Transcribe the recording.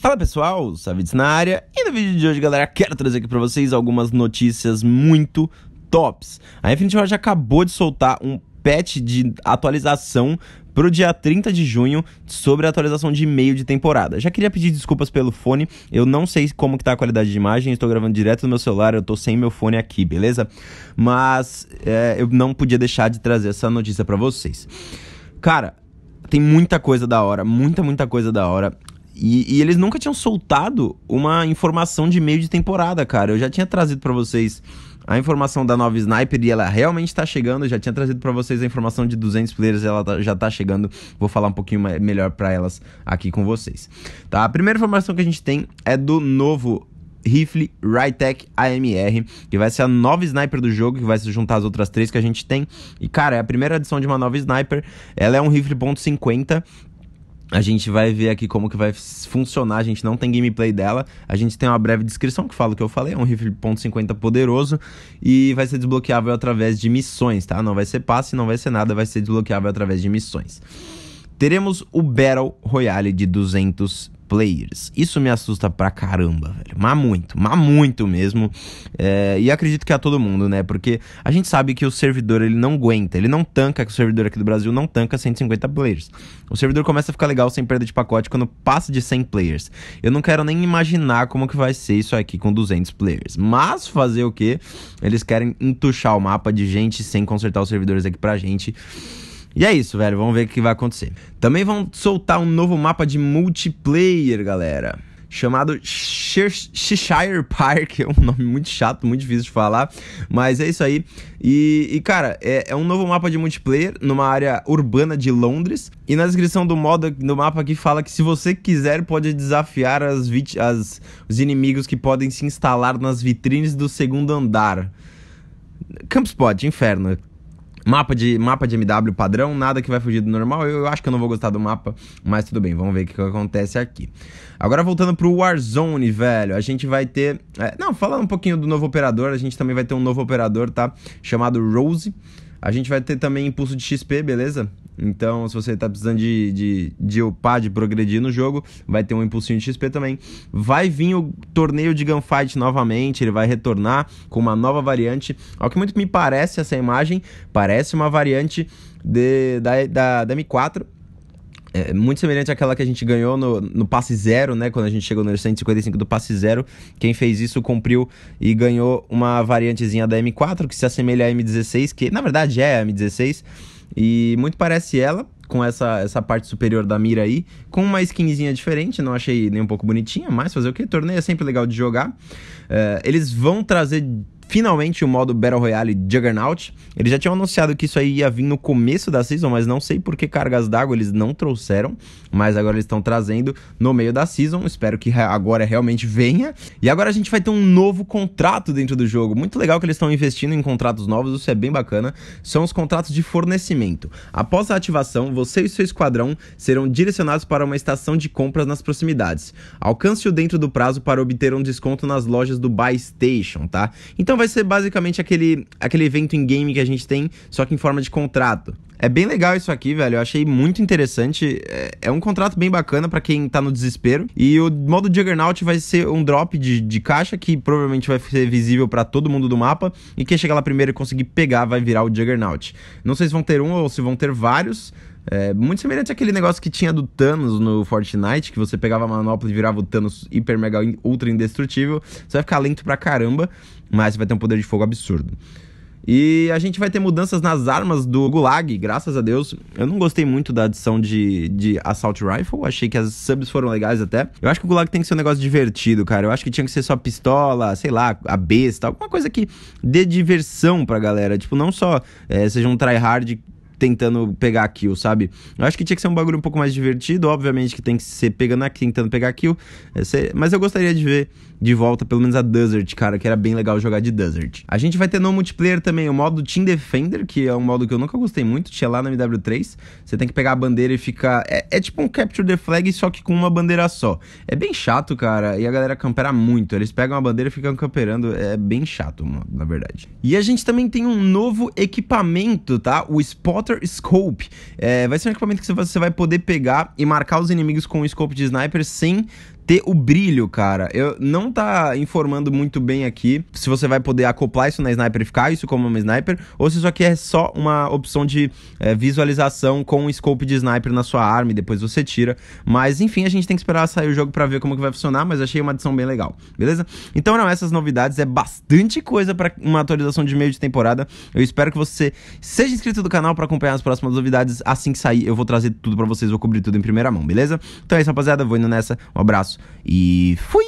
Fala pessoal, Savides na área e no vídeo de hoje, galera, quero trazer aqui para vocês algumas notícias muito tops. A Infinity Ward acabou de soltar um patch de atualização para o dia 30 de junho sobre a atualização de meio de temporada. Já queria pedir desculpas pelo fone, eu não sei como que tá a qualidade de imagem, estou gravando direto no meu celular, eu estou sem meu fone aqui, beleza? Mas é, eu não podia deixar de trazer essa notícia para vocês. Cara, tem muita coisa da hora, muita, muita coisa da hora. E, e, eles nunca tinham soltado uma informação de meio de temporada, cara. Eu já tinha trazido para vocês a informação da nova Sniper e ela realmente tá chegando. Eu já tinha trazido para vocês a informação de 200 players, ela tá, já tá chegando. Vou falar um pouquinho melhor para elas aqui com vocês. Tá? A primeira informação que a gente tem é do novo rifle Rytec AMR, que vai ser a nova sniper do jogo, que vai se juntar às outras três que a gente tem. E, cara, é a primeira edição de uma nova sniper. Ela é um rifle .50, a gente vai ver aqui como que vai funcionar, a gente não tem gameplay dela, a gente tem uma breve descrição que fala o que eu falei, é um rifle .50 poderoso e vai ser desbloqueável através de missões, tá? Não vai ser passe, não vai ser nada, vai ser desbloqueável através de missões. Teremos o Battle Royale de 200 players. Isso me assusta pra caramba, velho. Mas muito, mas muito mesmo. É, e acredito que a todo mundo, né? Porque a gente sabe que o servidor ele não aguenta, ele não tanca, que o servidor aqui do Brasil não tanca 150 players. O servidor começa a ficar legal sem perda de pacote quando passa de 100 players. Eu não quero nem imaginar como que vai ser isso aqui com 200 players. Mas fazer o que? Eles querem entuchar o mapa de gente sem consertar os servidores aqui pra gente. E é isso, velho. Vamos ver o que vai acontecer. Também vão soltar um novo mapa de multiplayer, galera chamado Cheshire Park, é um nome muito chato, muito difícil de falar, mas é isso aí. E, e cara, é, é, um novo mapa de multiplayer numa área urbana de Londres. E na descrição do modo do mapa aqui fala que se você quiser, pode desafiar as, as os inimigos que podem se instalar nas vitrines do segundo andar. Campspot, inferno. Mapa de, mapa de MW padrão, nada que vai fugir do normal. Eu, eu, acho que eu não vou gostar do mapa, mas tudo bem, vamos ver o que, que acontece aqui. Agora voltando pro Warzone, velho, a gente vai ter... É, não, falando um pouquinho do novo operador, a gente também vai ter um novo operador, tá? Chamado Rose. A gente vai ter também impulso de XP, beleza? Então, se você está precisando de, de, de upar, de progredir no jogo, vai ter um impulsinho de XP também. Vai vir o torneio de Gunfight novamente, ele vai retornar com uma nova variante. Ao que muito me parece essa imagem, parece uma variante de, da, da, da M4, é, é, muito semelhante àquela que a gente ganhou no, no passe zero, né? Quando a gente chegou no 155 do passe zero. Quem fez isso cumpriu e ganhou uma variantezinha da M4 que se assemelha à M16, que na verdade é a M16. E muito parece ela, com essa, essa parte superior da mira aí, com uma skinzinha diferente, não achei nem um pouco bonitinha, mas fazer o que? Torneio é sempre legal de jogar. É, eles vão trazer finalmente o modo Battle Royale Juggernaut. Eles já tinham anunciado que isso aí ia vir no começo da season, mas não sei por que cargas d'água eles não trouxeram, mas agora eles estão trazendo no meio da season. Espero que agora realmente venha. E agora a gente vai ter um novo contrato dentro do jogo. Muito legal que eles estão investindo em contratos novos, isso é bem bacana. São os contratos de fornecimento. Após a ativação, você e seu esquadrão serão direcionados para uma estação de compras nas proximidades. Alcance-o dentro do prazo para obter um desconto nas lojas do Buy Station, tá? Então vai ser basicamente aquele, aquele evento em game que a gente tem, só que em forma de contrato. É bem legal isso aqui, velho. Eu achei muito interessante. É, é um contrato bem bacana para quem tá no desespero. E o modo Juggernaut vai ser um drop de, de caixa que provavelmente vai ser visível para todo mundo do mapa. E quem chegar lá primeiro e conseguir pegar vai virar o Juggernaut. Não sei se vão ter um ou se vão ter vários. É, muito semelhante àquele negócio que tinha do Thanos no Fortnite, que você pegava a manopla e virava o Thanos hiper, mega, ultra indestrutível. Você vai ficar lento pra caramba, mas você vai ter um poder de fogo absurdo. E a gente vai ter mudanças nas armas do Gulag, graças a Deus. Eu não gostei muito da adição de, de Assault Rifle, achei que as subs foram legais até. Eu acho que o Gulag tem que ser um negócio divertido, cara. Eu acho que tinha que ser só pistola, sei lá, a besta, alguma coisa que dê diversão pra galera. Tipo, não só é, seja um tryhard tentando pegar kill, sabe? Eu acho que tinha que ser um bagulho um pouco mais divertido, obviamente que tem que ser pegando aqui, tentando pegar kill. É, mas eu gostaria de ver de volta pelo menos a Desert, cara, que era bem legal jogar de Desert. A gente vai ter no multiplayer também o modo Team Defender, que é um modo que eu nunca gostei muito, tinha lá na MW3. Você tem que pegar a bandeira e ficar. É, é tipo um Capture the Flag, só que com uma bandeira só. É bem chato, cara, e a galera campera muito. Eles pegam a bandeira e ficam camperando. É bem chato, na verdade. E a gente também tem um novo equipamento, tá? O Spot Counter Scope. É, vai ser um equipamento que você vai poder pegar e marcar os inimigos com o scope de sniper sem ter o brilho, cara. Eu não tá informando muito bem aqui se você vai poder acoplar isso na sniper e ficar isso como uma sniper, ou se isso aqui é só uma opção de é, visualização com um scope de sniper na sua arma e depois você tira. Mas enfim, a gente tem que esperar sair o jogo para ver como que vai funcionar, mas achei uma adição bem legal, beleza? Então não, essas novidades é bastante coisa para uma atualização de meio de temporada. Eu espero que você seja inscrito do canal para acompanhar as próximas novidades. Assim que sair, eu vou trazer tudo para vocês, vou cobrir tudo em primeira mão, beleza? Então é isso, rapaziada, vou indo nessa. Um abraço e fui!